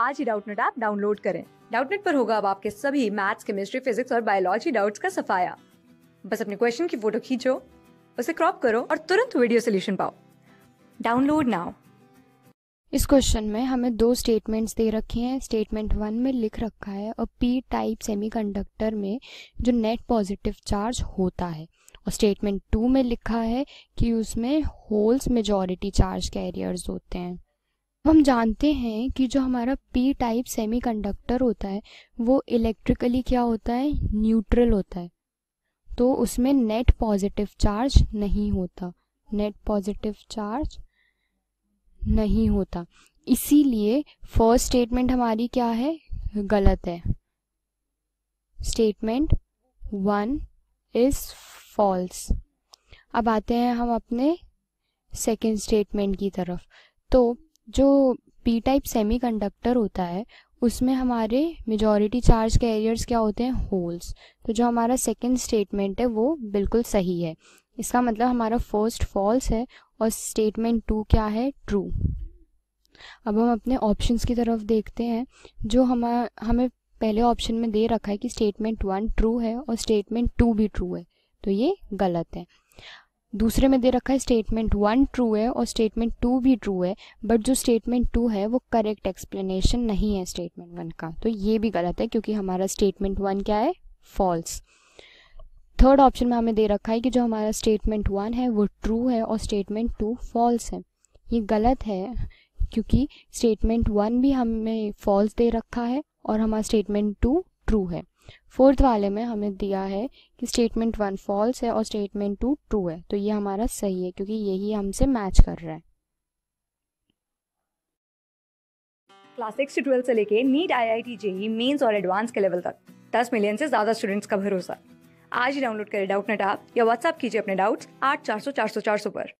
आज ही Doubtnet app download करें डाउटनेट पर होगा अब आपके सभी मैथ्स केमिस्ट्री फिजिक्स और बायोलॉजी डाउट्स का सफाया बस अपने क्वेश्चन की फोटो खींचो उसे क्रॉप करो और तुरंत वीडियो सोल्यूशन पाओ डाउनलोड नाउ इस क्वेश्चन में हमें दो स्टेटमेंट्स दे रखे हैं स्टेटमेंट वन में लिख रखा है और पी टाइप सेमीकंडक्टर में जो नेट पॉजिटिव चार्ज होता है और स्टेटमेंट टू में लिखा है कि उसमें होल्स मेजॉरिटी चार्ज कैरियर्स होते हैं हम जानते हैं कि जो हमारा पी टाइप सेमीकंडक्टर होता है वो इलेक्ट्रिकली क्या होता है न्यूट्रल होता है तो उसमें नेट पॉजिटिव चार्ज नहीं होता नेट पॉजिटिव चार्ज नहीं होता इसीलिए फर्स्ट स्टेटमेंट हमारी क्या है गलत है स्टेटमेंट वन इज फॉल्स अब आते हैं हम अपने सेकेंड स्टेटमेंट की तरफ तो जो पी टाइप सेमीकंडक्टर होता है उसमें हमारे मेजॉरिटी चार्ज कैरियर्स क्या होते हैं होल्स तो जो हमारा सेकंड स्टेटमेंट है वो बिल्कुल सही है इसका मतलब हमारा फर्स्ट फॉल्स है और स्टेटमेंट टू क्या है ट्रू अब हम अपने ऑप्शंस की तरफ देखते हैं जो हम हमें पहले ऑप्शन में दे रखा है कि स्टेटमेंट वन ट्रू है और स्टेटमेंट टू भी ट्रू है तो ये गलत है दूसरे में दे रखा है स्टेटमेंट वन ट्रू है और स्टेटमेंट टू भी ट्रू है बट जो स्टेटमेंट टू है वो करेक्ट एक्सप्लेनेशन नहीं है स्टेटमेंट वन का तो ये भी गलत है क्योंकि हमारा स्टेटमेंट वन क्या है फॉल्स थर्ड ऑप्शन में हमें दे रखा है कि जो हमारा स्टेटमेंट वन है वो ट्रू है और स्टेटमेंट टू फॉल्स है ये गलत है क्योंकि स्टेटमेंट वन भी हमें फॉल्स दे रखा है और हमारा स्टेटमेंट टू ट्रू है फोर्थ वाले में हमें दिया है कि स्टेटमेंट वन फॉल्स है और स्टेटमेंट टू ट्रू है तो ये हमारा सही है क्योंकि यही हमसे मैच कर रहा है क्लास सिक्स से ट्वेल्थ से लेके NEET I I T JEE mains और एडवांस के लेवल तक दस मिलियन से ज्यादा स्टूडेंट्स का भरोसा आज ही डाउनलोड करें डाउट नेट आप या व्हाट्सअप कीजिए अपने डाउट्स आठ चार सौ चार सौ चार सौ पर